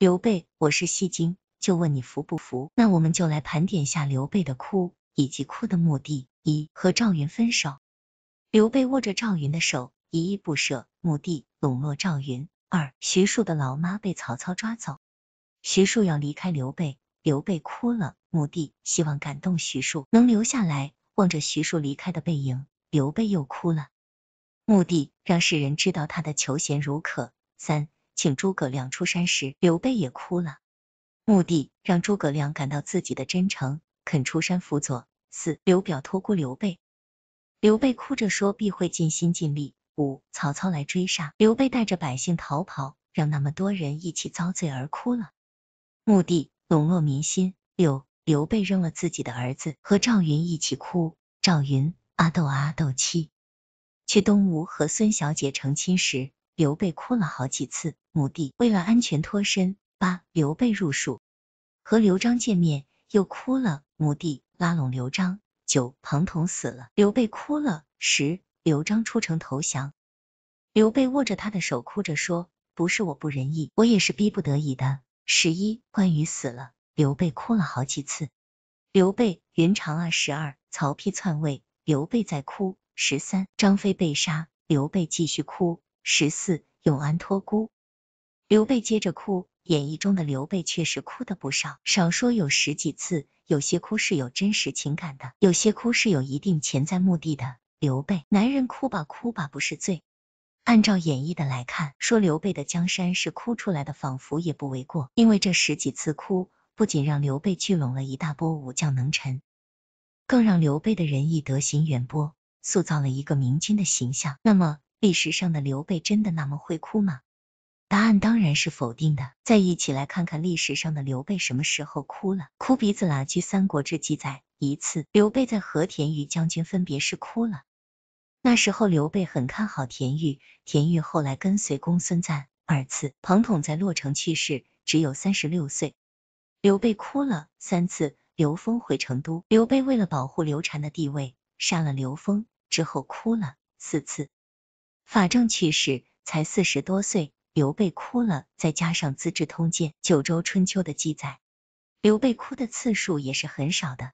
刘备，我是戏精，就问你服不服？那我们就来盘点下刘备的哭以及哭的目的：一、和赵云分手，刘备握着赵云的手，依依不舍，目的笼络赵云；二、徐庶的老妈被曹操抓走，徐庶要离开刘备，刘备哭了，目的希望感动徐庶能留下来。望着徐庶离开的背影，刘备又哭了，目的让世人知道他的求贤如渴。三请诸葛亮出山时，刘备也哭了，目的让诸葛亮感到自己的真诚，肯出山辅佐。四、刘表托孤刘备，刘备哭着说必会尽心尽力。五、曹操来追杀刘备，带着百姓逃跑，让那么多人一起遭罪而哭了，目的笼络民心。六、刘备扔了自己的儿子，和赵云一起哭，赵云阿斗阿斗七、去东吴和孙小姐成亲时。刘备哭了好几次，目的为了安全脱身。八，刘备入蜀，和刘璋见面，又哭了。目的拉拢刘璋。九，庞统死了，刘备哭了。十，刘璋出城投降，刘备握着他的手哭着说：“不是我不仁义，我也是逼不得已的。”十一，关羽死了，刘备哭了好几次。刘备，云长啊！十二，曹丕篡位，刘备在哭。十三，张飞被杀，刘备继续哭。十四永安托孤，刘备接着哭。演义中的刘备确实哭的不少，少说有十几次。有些哭是有真实情感的，有些哭是有一定潜在目的的。刘备，男人哭吧哭吧不是罪。按照演义的来看，说刘备的江山是哭出来的，仿佛也不为过。因为这十几次哭，不仅让刘备聚拢了一大波武将能臣，更让刘备的仁义德行远播，塑造了一个明君的形象。那么。历史上的刘备真的那么会哭吗？答案当然是否定的。再一起来看看历史上的刘备什么时候哭了？哭鼻子啦！据《三国志》记载，一次刘备在和田与将军分别是哭了。那时候刘备很看好田玉，田玉后来跟随公孙瓒。二次，庞统在洛城去世，只有三十六岁，刘备哭了。三次，刘封回成都，刘备为了保护刘禅的地位，杀了刘封之后哭了。四次。法正去世才四十多岁，刘备哭了。再加上《资治通鉴》《九州春秋》的记载，刘备哭的次数也是很少的。